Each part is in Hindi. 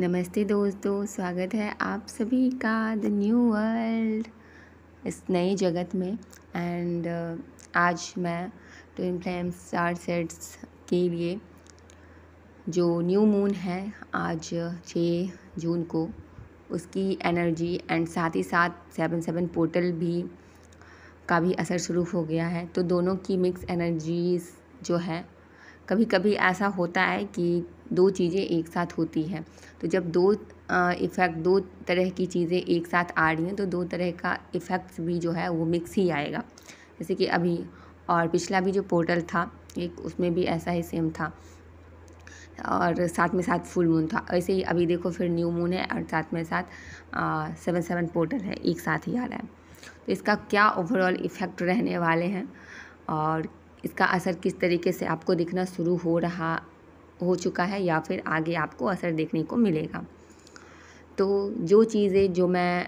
नमस्ते दोस्तों स्वागत है आप सभी का द न्यू वर्ल्ड इस नए जगत में एंड uh, आज मैं ट्विन फ्लेम स्टार सेट्स के लिए जो न्यू मून है आज छः जून को उसकी एनर्जी एंड साथ ही साथ सेवन सेवन पोर्टल भी का भी असर शुरू हो गया है तो दोनों की मिक्स एनर्जीज जो है कभी कभी ऐसा होता है कि दो चीज़ें एक साथ होती हैं तो जब दो इफ़ेक्ट दो तरह की चीज़ें एक साथ आ रही हैं तो दो तरह का इफ़ेक्ट्स भी जो है वो मिक्स ही आएगा जैसे कि अभी और पिछला भी जो पोर्टल था एक उसमें भी ऐसा ही सेम था और साथ में साथ फुल मून था ऐसे ही अभी देखो फिर न्यू मून है और साथ में साथ सेवन सेवन पोर्टल है एक साथ ही आ रहा है तो इसका क्या ओवरऑल इफ़ेक्ट रहने वाले हैं और इसका असर किस तरीके से आपको दिखना शुरू हो रहा हो चुका है या फिर आगे आपको असर देखने को मिलेगा तो जो चीज़ें जो मैं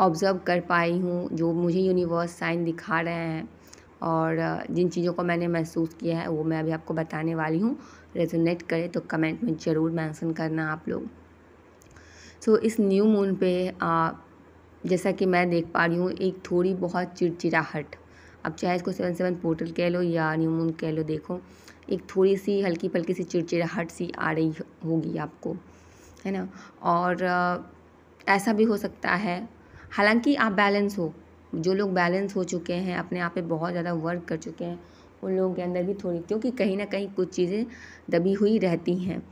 ऑब्ज़र्व कर पाई हूँ जो मुझे यूनिवर्स साइन दिखा रहे हैं और जिन चीज़ों को मैंने महसूस किया है वो मैं अभी आपको बताने वाली हूँ रेजोनेट करें तो कमेंट में ज़रूर मेंशन करना आप लोग सो so, इस न्यू मून पे आ, जैसा कि मैं देख पा रही हूँ एक थोड़ी बहुत चिड़चिड़ाहट अब चाहे इसको सेवन सेवन पोर्टल कह लो या न्यू मून कह लो देखो एक थोड़ी सी हल्की फल्की सी चिड़चिड़ाहट सी आ रही होगी आपको है ना और ऐसा भी हो सकता है हालांकि आप बैलेंस हो जो लोग बैलेंस हो चुके हैं अपने आप पे बहुत ज़्यादा वर्क कर चुके हैं उन लोगों के अंदर भी थोड़ी क्योंकि कहीं ना कहीं कुछ चीज़ें दबी हुई रहती हैं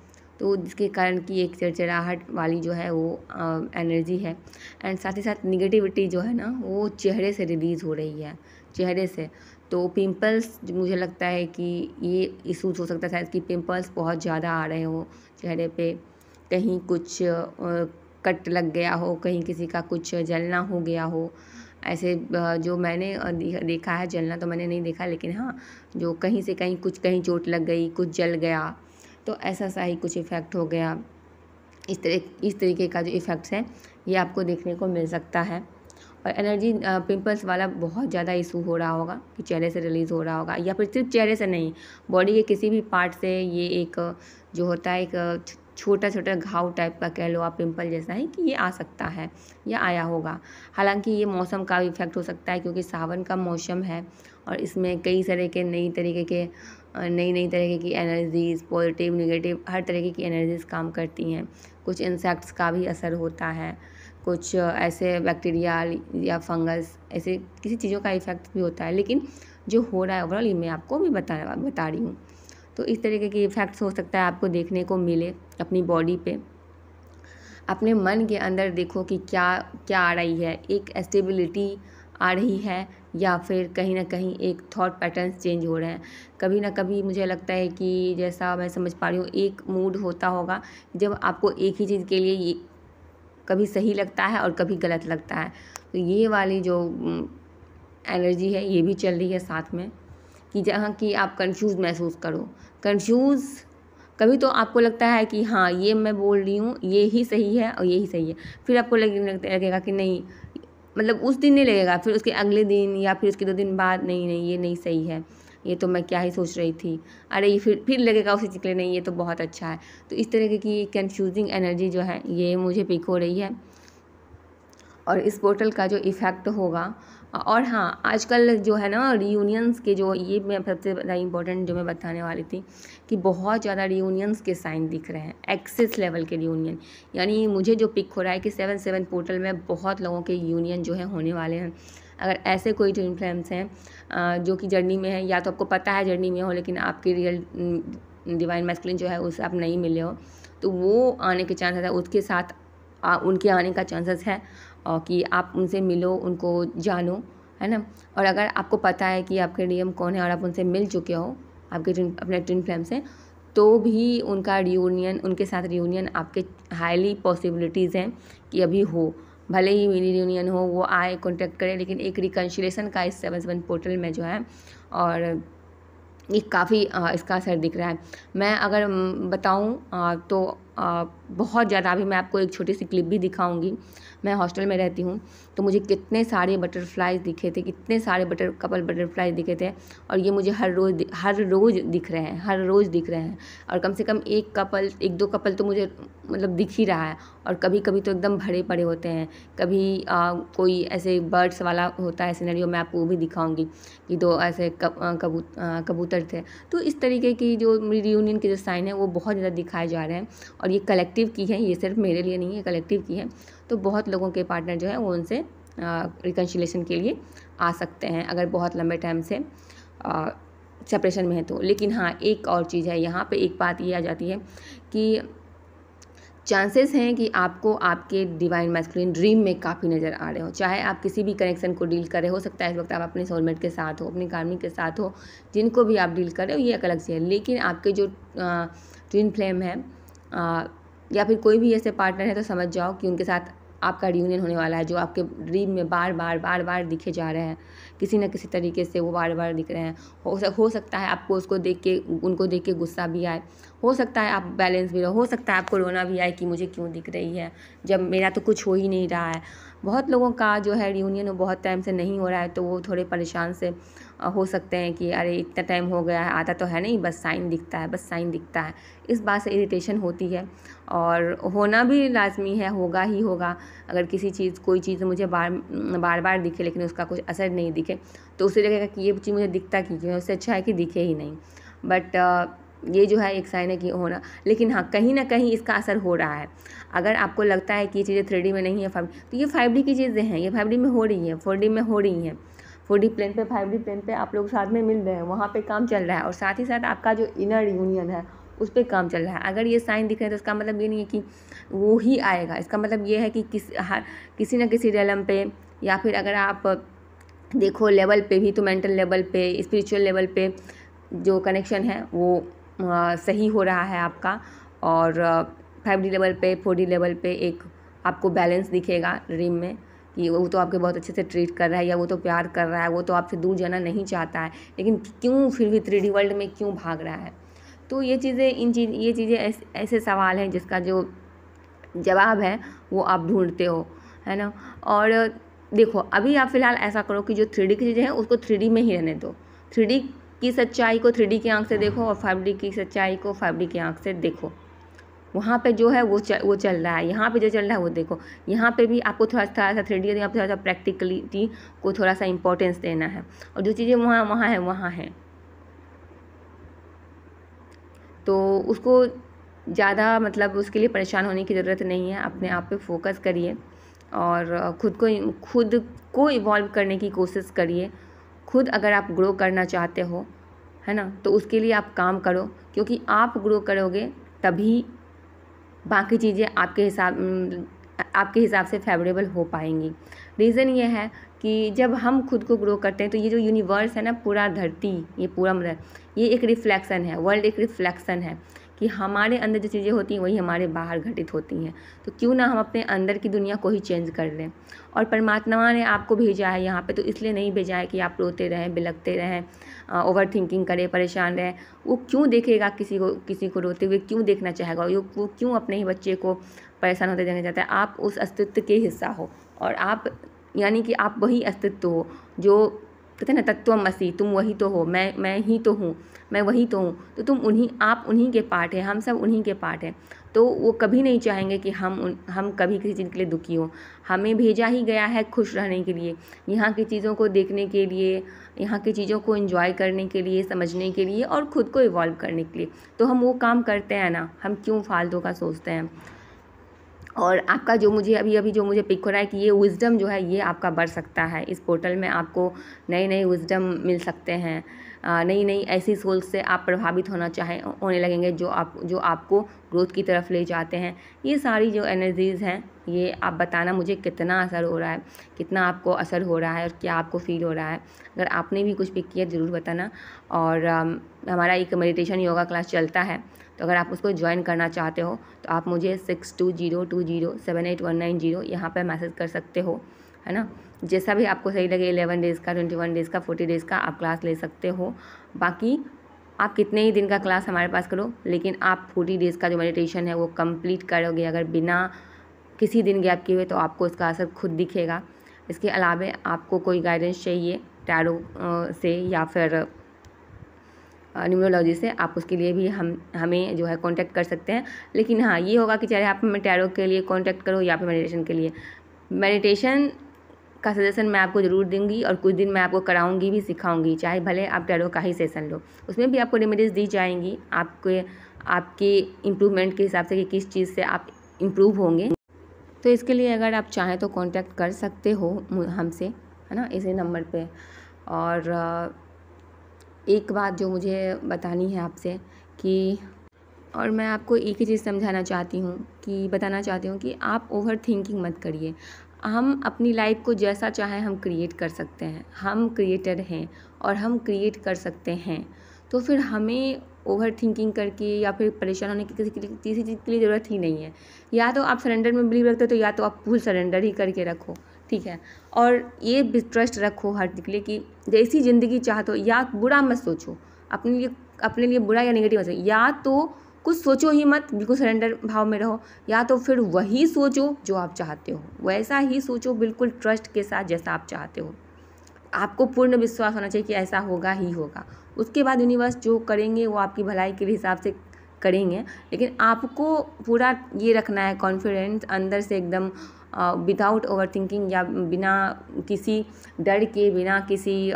तो जिसके कारण कि एक चिड़चिड़ाहट वाली जो है वो एनर्जी है एंड साथ ही साथ निगेटिविटी जो है ना वो चेहरे से रिलीज़ हो रही है चेहरे से तो पिंपल्स मुझे लगता है कि ये इशूज़ हो सकता है शायद कि पिंपल्स बहुत ज़्यादा आ रहे हो चेहरे पे कहीं कुछ कट लग गया हो कहीं किसी का कुछ जलना हो गया हो ऐसे जो मैंने देखा है जलना तो मैंने नहीं देखा लेकिन हाँ जो कहीं से कहीं कुछ कहीं चोट लग गई कुछ जल गया तो ऐसा सा ही कुछ इफ़ेक्ट हो गया इस तरह इस तरीके का जो इफ़ेक्ट्स है ये आपको देखने को मिल सकता है और एनर्जी पिंपल्स वाला बहुत ज़्यादा इशू हो रहा होगा कि चेहरे से रिलीज़ हो रहा होगा या फिर सिर्फ चेहरे से नहीं बॉडी के किसी भी पार्ट से ये एक जो होता है एक छोटा छोटा घाव टाइप का कह लो आप पिंपल जैसा है कि ये आ सकता है या आया होगा हालांकि ये मौसम का इफेक्ट हो सकता है क्योंकि सावन का मौसम है और इसमें कई तरह के नई तरीके के नई नई तरीके की एनर्जीज़ पॉजिटिव निगेटिव हर तरीके की एनर्जीज़ काम करती हैं कुछ इंसेक्ट्स का भी असर होता है कुछ ऐसे बैक्टीरिया या फंगस ऐसे किसी चीज़ों का इफेक्ट भी होता है लेकिन जो हो रहा है ओवरऑल ये मैं आपको भी बता बता रही हूँ तो इस तरीके के इफ़ेक्ट्स हो सकता है आपको देखने को मिले अपनी बॉडी पे अपने मन के अंदर देखो कि क्या क्या आ रही है एक स्टेबिलिटी आ रही है या फिर कहीं ना कहीं एक थॉट पैटर्न्स चेंज हो रहे हैं कभी ना कभी मुझे लगता है कि जैसा मैं समझ पा रही हूँ एक मूड होता होगा जब आपको एक ही चीज़ के लिए कभी सही लगता है और कभी गलत लगता है तो ये वाली जो एनर्जी है ये भी चल रही है साथ में कि जहाँ कि आप कंफ्यूज महसूस करो कंफ्यूज कभी तो आपको लगता है कि हाँ ये मैं बोल रही हूँ ये ही सही है और ये ही सही है फिर आपको लगने लगेगा कि नहीं मतलब उस दिन नहीं लगेगा फिर उसके अगले दिन या फिर उसके दो दिन बाद नहीं नहीं ये नहीं सही है ये तो मैं क्या ही सोच रही थी अरे ये फिर फिर लगेगा उसी चिकले नहीं ये तो बहुत अच्छा है तो इस तरह की कन्फ्यूजिंग एनर्जी जो है ये मुझे पिक हो रही है और इस पोर्टल का जो इफ़ेक्ट होगा और हाँ आजकल जो है ना रीयूनियंस के जो ये मैं सबसे ज़्यादा इंपॉर्टेंट जो मैं बताने वाली थी कि बहुत ज़्यादा रीयूनियंस के साइन दिख रहे हैं एक्सेस लेवल के रीयूनियन यानी मुझे जो पिक हो रहा है कि सेवन सेवन पोर्टल में बहुत लोगों के यूनियन जो है होने वाले हैं अगर ऐसे कोई जो इन्फ्लुएंस हैं जो कि जर्नी में है या तो आपको पता है जर्नी में हो लेकिन आपकी रियल डिवाइन मैस्कुलिन जो है उससे आप नहीं मिले हो तो वो आने के चांसेस है उसके साथ आ, उनके आने का चांसेस है और कि आप उनसे मिलो उनको जानो है ना और अगर आपको पता है कि आपके डीएम कौन है और आप उनसे मिल चुके हो आपके ट्विन अपने ट्विन फ्लेम से तो भी उनका रियूनियन उनके साथ रियूनियन आपके हाईली पॉसिबिलिटीज़ हैं कि अभी हो भले ही मिनी यूनियन हो वो आए कॉन्टैक्ट करें लेकिन एक रिकन्सिलेशन का इस सेवन वन पोर्टल में जो है और ये काफ़ी इसका असर दिख रहा है मैं अगर बताऊं तो बहुत ज़्यादा अभी मैं आपको एक छोटी सी क्लिप भी दिखाऊंगी मैं हॉस्टल में रहती हूँ तो मुझे कितने सारे बटरफ्लाइज दिखे थे कितने सारे बटर कपल बटरफ्लाइज दिखे थे और ये मुझे हर रोज़ हर रोज़ दिख रहे हैं हर रोज़ दिख रहे हैं और कम से कम एक कपल एक दो कपल तो मुझे मतलब दिख ही रहा है और कभी कभी तो एकदम भरे पड़े होते हैं कभी आ, कोई ऐसे बर्ड्स वाला होता है सीनरी मैं आपको वो भी दिखाऊँगी कि दो ऐसे कबूतर थे तो इस तरीके की जो रियूनियन के जो साइन है वो बहुत ज़्यादा दिखाए जा रहे हैं और ये कलेक्टिव की है ये सिर्फ मेरे लिए नहीं है कलेक्टिव की है तो बहुत लोगों के पार्टनर जो है वो उनसे रिकन्शिलेशन के लिए आ सकते हैं अगर बहुत लंबे टाइम से सेपरेशन में है तो लेकिन हाँ एक और चीज़ है यहाँ पे एक बात ये आ जाती है कि चांसेस हैं कि आपको आपके डिवाइन मैस्कुलिन ड्रीम में काफ़ी नज़र आ रहे हो चाहे आप किसी भी कनेक्शन को डील कर रहे हो सकता है इस वक्त आप अपने सोलमेट के साथ हो अपने कार्मिक के साथ हो जिनको भी आप डील कर रहे हो ये एक अलग से है लेकिन आपके जो ट्विन फ्लेम है या फिर कोई भी ऐसे पार्टनर है तो समझ जाओ कि उनके साथ आपका रियूनियन होने वाला है जो आपके ड्रीम में बार बार बार बार दिखे जा रहे हैं किसी न किसी तरीके से वो बार बार दिख रहे हैं हो, सक, हो सकता है आपको उसको देख के उनको देख के गुस्सा भी आए हो सकता है आप बैलेंस भी रहो हो सकता है आपको रोना भी आए कि मुझे क्यों दिख रही है जब मेरा तो कुछ हो ही नहीं रहा है बहुत लोगों का जो है रियूनियन वो बहुत टाइम से नहीं हो रहा है तो वो थोड़े परेशान से हो सकते हैं कि अरे इतना टाइम हो गया है आता तो है नहीं बस साइन दिखता है बस साइन दिखता है इस बात से इरिटेशन होती है और होना भी लाजमी है होगा ही होगा अगर किसी चीज़ कोई चीज़ मुझे बार बार बार दिखे लेकिन उसका कुछ असर नहीं दिखे तो उसे लगेगा कि ये चीज़ मुझे दिखता क्यों उससे अच्छा है कि दिखे ही नहीं बट ये जो है एक साइन है कि होना लेकिन हाँ कहीं ना कहीं इसका असर हो रहा है अगर आपको लगता है कि ये चीज़ें थ्री में नहीं है फाइव तो ये फाइव की चीज़ें हैं ये फाइव में हो रही हैं फोर में हो रही हैं फोर डी प्लेन पे फाइव डी प्लेन पे आप लोग साथ में मिल रहे हैं वहाँ पे काम चल रहा है और साथ ही साथ आपका जो इनर यूनियन है उस पर काम चल रहा है अगर ये साइन दिख रहे हैं तो इसका मतलब ये नहीं है कि वो ही आएगा इसका मतलब ये है कि किस हर किसी न किसी रेलम पे या फिर अगर आप देखो लेवल पे भी तो मेंटल लेवल पे स्पिरिचुअल लेवल पे जो कनेक्शन है वो आ, सही हो रहा है आपका और फाइव डी लेवल पे फोर डी लेवल पे एक आपको बैलेंस दिखेगा रिम में कि वो तो आपके बहुत अच्छे से ट्रीट कर रहा है या वो तो प्यार कर रहा है वो तो आपसे दूर जाना नहीं चाहता है लेकिन क्यों फिर भी थ्री वर्ल्ड में क्यों भाग रहा है तो ये चीज़ें इन चीज़ ये चीज़ें ऐसे ऐसे सवाल हैं जिसका जो जवाब है वो आप ढूंढते हो है ना और देखो अभी आप फ़िलहाल ऐसा करो कि जो थ्री की चीज़ें हैं उसको थ्री में ही रहने दो थ्री की सच्चाई को थ्री की आँख से देखो और फाइव की सच्चाई को फाइव की आँख से देखो वहाँ पे जो है वो चल वो चल रहा है यहाँ पे जो चल रहा है वो देखो यहाँ पे भी आपको थोड़ा थोड़ा सा थ्री डी यहाँ पर थोड़ा सा प्रैक्टिकलिटी को थोड़ा सा इंपॉर्टेंस देना है और जो चीज़ें वहाँ वहाँ है वहाँ है तो उसको ज़्यादा मतलब उसके लिए परेशान होने की ज़रूरत नहीं है अपने आप पर फोकस करिए और खुद को खुद को इवॉल्व करने की कोशिश करिए खुद अगर आप ग्रो करना चाहते हो है ना तो उसके लिए आप काम करो क्योंकि आप ग्रो करोगे तभी बाकी चीज़ें आपके हिसाब आपके हिसाब से फेवरेबल हो पाएंगी रीज़न ये है कि जब हम खुद को ग्रो करते हैं तो ये जो यूनिवर्स है ना पूरा धरती ये पूरा मतलब ये एक रिफ्लेक्शन है वर्ल्ड एक रिफ्लेक्शन है कि हमारे अंदर जो चीज़ें होती हैं वही हमारे बाहर घटित होती हैं तो क्यों ना हम अपने अंदर की दुनिया को ही चेंज कर लें और परमात्मा ने आपको भेजा है यहाँ पे तो इसलिए नहीं भेजा है कि आप रोते रहें बिलकते रहें ओवर थिंकिंग करें परेशान रहें वो क्यों देखेगा किसी को किसी को रोते हुए क्यों देखना चाहेगा वो क्यों अपने ही बच्चे को परेशान होते देखना चाहता है आप उस अस्तित्व के हिस्सा हो और आप यानी कि आप वही अस्तित्व हो जो कहते हैं ना तत्वम मसी तुम वही तो हो मैं मैं ही तो हूँ मैं वही तो हूँ तो तुम उन्हीं आप उन्हीं के पार्ट हैं हम सब उन्हीं के पार्ट हैं तो वो कभी नहीं चाहेंगे कि हम उन हम कभी किसी चीज़ के लिए दुखी हो हमें भेजा ही गया है खुश रहने के लिए यहाँ की चीज़ों को देखने के लिए यहाँ की चीज़ों को इन्जॉय करने के लिए समझने के लिए और ख़ुद को इवॉल्व करने के लिए तो हम वो काम करते हैं ना हम क्यों फालतू का सोचते हैं और आपका जो मुझे अभी अभी जो मुझे पिक हो रहा है कि ये विजडम जो है ये आपका बढ़ सकता है इस पोर्टल में आपको नए नए विजडम मिल सकते हैं नई नई ऐसी सोल से आप प्रभावित होना चाहें होने लगेंगे जो आप जो आपको ग्रोथ की तरफ ले जाते हैं ये सारी जो एनर्जीज़ हैं ये आप बताना मुझे कितना असर हो रहा है कितना आपको असर हो रहा है और क्या आपको फील हो रहा है अगर आपने भी कुछ पिक किया ज़रूर बताना और हमारा एक मेडिटेशन योगा क्लास चलता है तो अगर आप उसको ज्वाइन करना चाहते हो तो आप मुझे six two zero two zero seven eight one nine zero यहाँ पर मैसेज कर सकते हो है ना जैसा भी आपको सही लगे एलेवन डेज़ का ट्वेंटी वन डेज़ का फोर्टी डेज़ का आप क्लास ले सकते हो बाकी आप कितने ही दिन का क्लास हमारे पास करो लेकिन आप फोर्टी डेज़ का जो मेडिटेशन है वो कम्प्लीट करोगे अगर बिना किसी दिन गैप किए हुए तो आपको इसका असर खुद दिखेगा इसके अलावा आपको कोई गाइडेंस चाहिए टैरो से या फिर न्यूमरोलॉजी से आप उसके लिए भी हम हमें जो है कांटेक्ट कर सकते हैं लेकिन हाँ ये होगा कि चाहे आप हमें टैरो के लिए कांटेक्ट करो या फिर मेडिटेशन के लिए मेडिटेशन का सजेशन मैं आपको ज़रूर दूंगी और कुछ दिन मैं आपको कराऊंगी भी सिखाऊंगी चाहे भले आप टैरो का ही सेशन लो उसमें भी आपको रेमेडीज़ दी जाएंगी आपके आपके इम्प्रूवमेंट के हिसाब से कि किस चीज़ से आप इम्प्रूव होंगे तो इसके लिए अगर आप चाहें तो कॉन्टैक्ट कर सकते हो हमसे है ना इसी नंबर पर और एक बात जो मुझे बतानी है आपसे कि और मैं आपको एक ही चीज़ समझाना चाहती हूँ कि बताना चाहती हूँ कि आप ओवर थिंकिंग मत करिए हम अपनी लाइफ को जैसा चाहें हम क्रिएट कर सकते हैं हम क्रिएटर हैं और हम क्रिएट कर सकते हैं तो फिर हमें ओवर थिंकिंग करके या फिर परेशान होने की किसी किसी चीज़ के लिए ज़रूरत ही नहीं है या तो आप सरेंडर में बिलीव रखते हो तो या तो आप फुल सरेंडर ही करके रखो ठीक है और ये भी ट्रस्ट रखो हर के लिए कि जैसी ज़िंदगी चाहते हो या बुरा मत सोचो अपने लिए अपने लिए बुरा या नेगेटिव सोचो या तो कुछ सोचो ही मत बिल्कुल सरेंडर भाव में रहो या तो फिर वही सोचो जो आप चाहते हो वैसा ही सोचो बिल्कुल ट्रस्ट के साथ जैसा आप चाहते हो आपको पूर्ण विश्वास होना चाहिए कि ऐसा होगा ही होगा उसके बाद यूनिवर्स जो करेंगे वो आपकी भलाई के हिसाब से करेंगे लेकिन आपको पूरा ये रखना है कॉन्फिडेंस अंदर से एकदम विदाउट ओवर थिंकिंग या बिना किसी डर के बिना किसी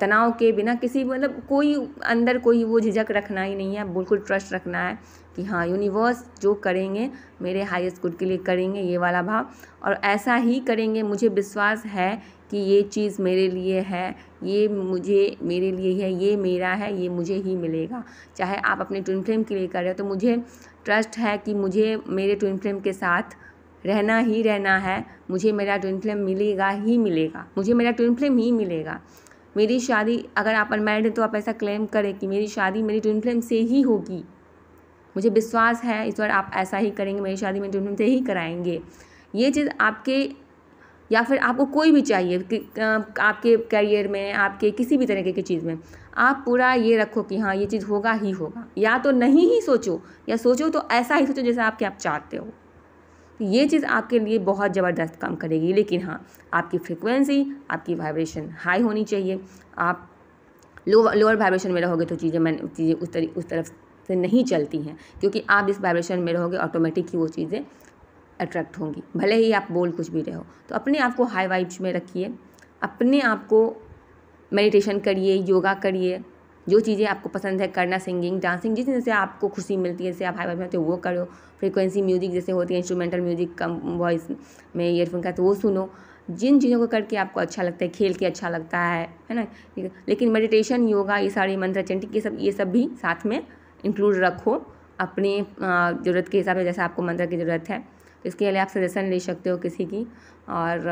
तनाव के बिना किसी मतलब कोई अंदर कोई वो झिझक रखना ही नहीं है बिल्कुल ट्रस्ट रखना है कि हाँ यूनिवर्स जो करेंगे मेरे हाईएस्ट गुड के लिए करेंगे ये वाला भाव और ऐसा ही करेंगे मुझे विश्वास है कि ये चीज़ मेरे लिए है ये मुझे मेरे लिए है ये मेरा है ये मुझे ही मिलेगा चाहे आप अपने ट्विन फ्लेम के लिए कर रहे हो तो मुझे ट्रस्ट है कि मुझे मेरे ट्विन फ्लेम के साथ रहना ही रहना है मुझे मेरा ट्विन फ्लेम मिलेगा ही मिलेगा मुझे मेरा ट्विन फ्लेम ही मिलेगा मेरी शादी अगर आप अनमेरिड हैं तो आप ऐसा क्लेम करें कि मेरी शादी मेरी ट्विन फ्लेम से ही होगी मुझे विश्वास है इस बार आप ऐसा ही करेंगे मेरी शादी मेरी ट्विन फ्लेम से ही कराएंगे ये चीज़ आपके या फिर आपको कोई भी चाहिए कि आपके करियर में आपके किसी भी तरीके की चीज़ में आप पूरा ये रखो कि हाँ ये चीज़ होगा ही होगा या तो नहीं ही सोचो या सोचो तो ऐसा ही सोचो जैसा आपके आप चाहते हो तो ये चीज़ आपके लिए बहुत ज़बरदस्त काम करेगी लेकिन हाँ आपकी फ्रिक्वेंसी आपकी वाइब्रेशन हाई होनी चाहिए आप लोअर वाइब्रेशन में रहोगे तो चीज़ें मैं चीज़ें उस तरी उस तरफ से नहीं चलती हैं क्योंकि आप इस वाइब्रेशन में रहोगे ऑटोमेटिक ही वो चीज़ें अट्रैक्ट होंगी भले ही आप बोल कुछ भी रहो तो अपने आप को हाई वाइब्स में रखिए अपने आप को मेडिटेशन करिए योगा करिए जो चीज़ें आपको पसंद है करना सिंगिंग डांसिंग जिस से आपको खुशी मिलती है जैसे आप हाई वाइफ में होते हो वो करो फ्रिक्वेंसी म्यूज़िक जैसे होती है इंस्ट्रूमेंटल म्यूज़िक कम वॉइस में ईयरफोन का तो वो सुनो जिन चीज़ों को करके आपको अच्छा लगता है खेल के अच्छा लगता है है ना लेकिन मेडिटेशन योगा ये सारी मंत्र चंटिक ये सब ये सब भी साथ में इंक्लूड रखो अपनी ज़रूरत के हिसाब से जैसा आपको मंत्र की ज़रूरत है तो इसके लिए आप सजेशन ले सकते हो किसी की और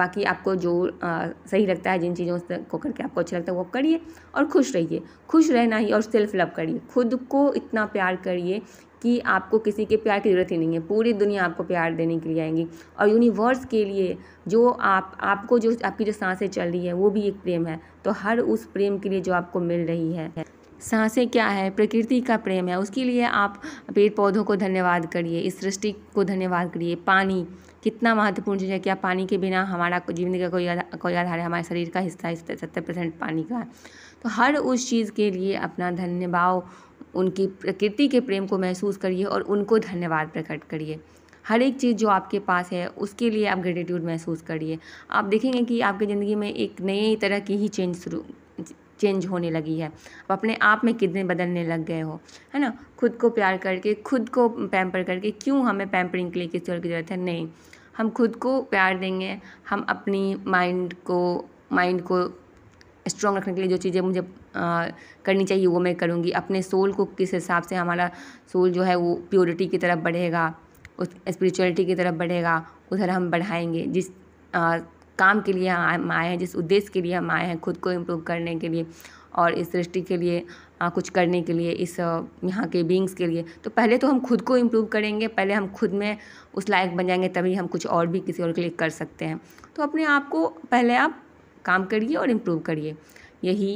बाकी आपको जो सही लगता है जिन चीज़ों को करके आपको अच्छा लगता है वो करिए और खुश रहिए खुश रहना ही और सेल्फ लव करिए खुद को इतना प्यार करिए कि आपको किसी के प्यार की ज़रूरत ही नहीं है पूरी दुनिया आपको प्यार देने के लिए आएंगी और यूनिवर्स के लिए जो आप आपको जो आपकी जो सांसें चल रही है वो भी एक प्रेम है तो हर उस प्रेम के लिए जो आपको मिल रही है सांसें क्या है प्रकृति का प्रेम है उसके लिए आप पेड़ पौधों को धन्यवाद करिए इस सृष्टि को धन्यवाद करिए पानी कितना महत्वपूर्ण चीज़ है क्या पानी के बिना हमारा जीवन का कोई आधा, कोई आधार है हमारे शरीर का हिस्सा है सत्तर परसेंट पानी का है तो हर उस चीज़ के लिए अपना धन्यवाद उनकी प्रकृति के प्रेम को महसूस करिए और उनको धन्यवाद प्रकट करिए हर एक चीज़ जो आपके पास है उसके लिए आप ग्रेटिट्यूड महसूस करिए आप देखेंगे कि आपकी ज़िंदगी में एक नई तरह की ही चेंज शुरू चेंज होने लगी है अब अपने आप में कितने बदलने लग गए हो है ना खुद को प्यार करके खुद को पैम्पर करके क्यों हमें पैम्परिंग के लिए किसी और की ज़रूरत है नहीं हम खुद को प्यार देंगे हम अपनी माइंड को माइंड को स्ट्रॉन्ग रखने के लिए जो चीज़ें मुझे आ, करनी चाहिए वो मैं करूँगी अपने सोल को किस हिसाब से हमारा सोल जो है वो प्योरिटी की तरफ बढ़ेगा उस स्पिरिचुअलिटी की तरफ बढ़ेगा उधर हम बढ़ाएंगे जिस आ, काम के लिए हम आए हैं जिस उद्देश्य के लिए हम आए हैं खुद को इम्प्रूव करने के लिए और इस सृष्टि के लिए आ, कुछ करने के लिए इस यहाँ के बींग्स के लिए तो पहले तो हम खुद को इम्प्रूव करेंगे पहले हम खुद में उस लायक बन जाएंगे तभी हम कुछ और भी किसी और के लिए कर सकते हैं तो अपने आप को पहले आप काम करिए और इम्प्रूव करिए यही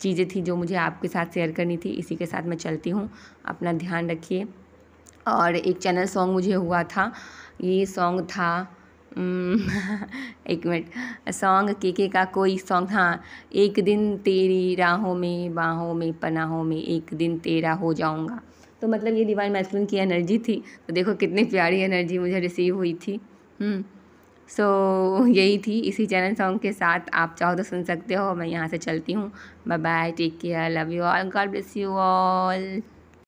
चीज़ें थी जो मुझे आपके साथ शेयर करनी थी इसी के साथ मैं चलती हूँ अपना ध्यान रखिए और एक चैनल सॉन्ग मुझे हुआ था ये सॉन्ग था Mm, एक मिनट सॉन्ग के के का कोई सॉन्ग हाँ एक दिन तेरी राहों में बाहों में पनाहों में एक दिन तेरा हो जाऊँगा तो मतलब ये दीवान मैसून की एनर्जी थी तो देखो कितनी प्यारी एनर्जी मुझे रिसीव हुई थी सो hmm. so, यही थी इसी चैनल सॉन्ग के साथ आप चाहो तो सुन सकते हो मैं यहाँ से चलती हूँ bye bye take care love you all God bless you all